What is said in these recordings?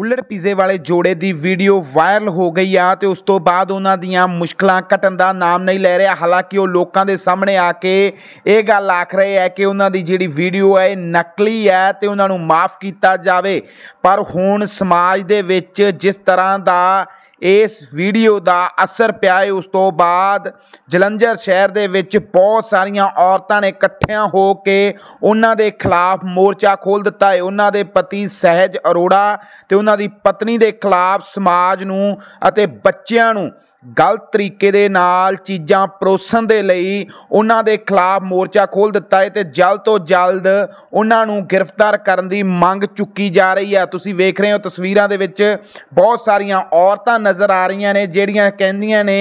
ਕੁੱਲੜ ਪੀਜ਼ੇ ਵਾਲੇ ਜੋੜੇ ਦੀ ਵੀਡੀਓ ਵਾਇਰਲ ਹੋ ਗਈ ਆ ਤੇ ਉਸ ਤੋਂ ਬਾਅਦ ਉਹਨਾਂ ਦੀਆਂ ਮੁਸ਼ਕਲਾਂ ਘਟਣ ਦਾ ਨਾਮ ਨਹੀਂ ਲੈ ਰਿਹਾ ਹਾਲਾਂਕਿ ਉਹ ਲੋਕਾਂ ਦੇ ਸਾਹਮਣੇ ਆ ਕੇ ਇਹ ਗੱਲ ਆਖ ਰਹੇ ਆ ਕਿ ਉਹਨਾਂ ਦੀ ਜਿਹੜੀ ਵੀਡੀਓ ਹੈ ਨਕਲੀ ਹੈ ਤੇ ਉਹਨਾਂ ਨੂੰ ਮਾਫ ਕੀਤਾ ਜਾਵੇ ਪਰ ਹੁਣ ਸਮਾਜ ਦੇ ਵਿੱਚ ਜਿਸ ਤਰ੍ਹਾਂ ਦਾ ਇਸ ਵੀਡੀਓ ਦਾ ਅਸਰ ਪਿਆ ਉਸ ਤੋਂ ਬਾਅਦ ਜਲੰਧਰ ਸ਼ਹਿਰ ਦੇ ਵਿੱਚ ਬਹੁਤ ਸਾਰੀਆਂ ਔਰਤਾਂ ਨੇ ਇਕੱਠੀਆਂ ਹੋ ਕੇ ਉਹਨਾਂ ਦੇ ਖਿਲਾਫ ਮੋਰਚਾ ਖੋਲ ਦਿੱਤਾ ਹੈ ਉਹਨਾਂ ਦੇ ਪਤੀ ਸਹਿਜ ਅਰੋੜਾ ਤੇ ਉਹਨਾਂ ਦੀ ਪਤਨੀ ਦੇ ਖਿਲਾਫ ਸਮਾਜ ਨੂੰ ਅਤੇ ਬੱਚਿਆਂ ਨੂੰ ਗਲਤ ਤਰੀਕੇ ਦੇ ਨਾਲ ਚੀਜ਼ਾਂ ਪਰੋਸਣ ਦੇ ਲਈ ਉਹਨਾਂ ਦੇ ਖਿਲਾਫ ਮੋਰਚਾ ਖੋਲ ਦਿੱਤਾ ਹੈ ਤੇ ਜਲਦ ਤੋਂ ਜਲਦ ਉਹਨਾਂ ਨੂੰ ਗ੍ਰਿਫਤਾਰ ਕਰਨ ਦੀ ਮੰਗ ਚੁੱਕੀ ਜਾ ਰਹੀ ਹੈ ਤੁਸੀਂ ਵੇਖ ਰਹੇ ਹੋ ਤਸਵੀਰਾਂ ਦੇ ਵਿੱਚ ਬਹੁਤ ਸਾਰੀਆਂ ਔਰਤਾਂ ਨਜ਼ਰ ਆ ਰਹੀਆਂ ਨੇ ਜਿਹੜੀਆਂ ਕਹਿੰਦੀਆਂ ਨੇ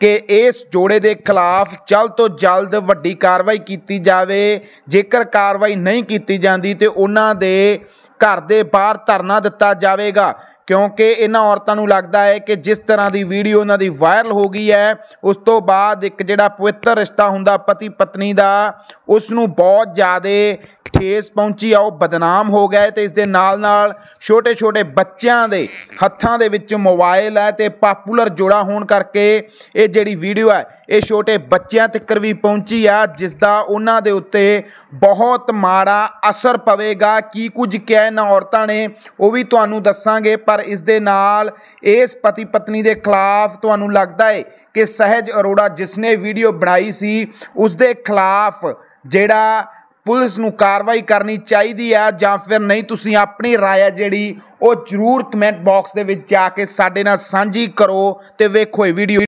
ਕਿ ਇਸ ਜੋੜੇ ਦੇ ਖਿਲਾਫ ਜਲਦ ਤੋਂ ਜਲਦ ਵੱਡੀ ਕਾਰਵਾਈ ਕੀਤੀ ਜਾਵੇ ਜੇਕਰ ਕਾਰਵਾਈ ਨਹੀਂ ਕੀਤੀ ਜਾਂਦੀ ਤੇ ਉਹਨਾਂ ਦੇ ਘਰ ਦੇ ਬਾਹਰ ਧਰਨਾ ਦਿੱਤਾ ਜਾਵੇਗਾ ਕਿਉਂਕਿ ਇਹਨਾਂ ਔਰਤਾਂ ਨੂੰ ਲੱਗਦਾ ਹੈ ਕਿ ਜਿਸ ਤਰ੍ਹਾਂ ਦੀ ਵੀਡੀਓ ਉਹਨਾਂ ਦੀ ਵਾਇਰਲ ਹੋ ਗਈ ਹੈ ਉਸ ਤੋਂ ਬਾਅਦ ਇੱਕ ਜਿਹੜਾ ਪਵਿੱਤਰ ਰਿਸ਼ਤਾ ਹੁੰਦਾ ਪਤੀ ਪਤਨੀ ਦਾ ਉਸ ਨੂੰ ਬਹੁਤ ਜ਼ਿਆਦਾ ਠੇਸ ਪਹੁੰਚੀ ਆ ਉਹ ਬਦਨਾਮ ਹੋ ਗਏ ਤੇ ਇਸ ਦੇ ਨਾਲ ਨਾਲ ਛੋਟੇ-ਛੋਟੇ ਬੱਚਿਆਂ ਦੇ ਹੱਥਾਂ ਦੇ ਵਿੱਚ ਮੋਬਾਈਲ ਹੈ ਤੇ ਪਪੂਲਰ ਜੋੜਾ ਹੋਣ ਕਰਕੇ ਇਹ ਜਿਹੜੀ ਵੀਡੀਓ ਹੈ ਇਹ ਛੋਟੇ ਬੱਚਿਆਂ ਤੱਕ ਵੀ ਪਹੁੰਚੀ ਆ ਜਿਸ ਦਾ ਉਹਨਾਂ ਦੇ ਉੱਤੇ ਬਹੁਤ ਮਾੜਾ ਅਸਰ ਪਵੇਗਾ ਕੀ ਕੁਝ ਕਹਿਣਾ ਔਰਤਾਂ ਨੇ ਉਹ ਵੀ ਤੁਹਾਨੂੰ ਦੱਸਾਂਗੇ ਪਰ ਇਸ ਦੇ ਨਾਲ ਇਸ ਪਤੀ ਪਤਨੀ ਦੇ ਖਿਲਾਫ ਤੁਹਾਨੂੰ ਲੱਗਦਾ ਹੈ ਕਿ ਸਹਿਜ ਅਰੋੜਾ ਜਿਸ ਨੇ ਵੀਡੀਓ ਬਣਾਈ ਸੀ ਉਸ ਦੇ ਖਿਲਾਫ ਜਿਹੜਾ ਪੁਲਿਸ ਨੂੰ ਕਾਰਵਾਈ ਕਰਨੀ ਚਾਹੀਦੀ ਆ ਜਾਂ ਫਿਰ ਨਹੀਂ ਤੁਸੀਂ ਆਪਣੀ ਰਾਏ ਜਿਹੜੀ ਉਹ ਜ਼ਰੂਰ ਕਮੈਂਟ ਬਾਕਸ ਦੇ ਵਿੱਚ ਜਾ ਕੇ ਸਾਡੇ ਨਾਲ ਸਾਂਝੀ ਕਰੋ ਤੇ ਵੇਖੋ ਇਹ ਵੀਡੀਓ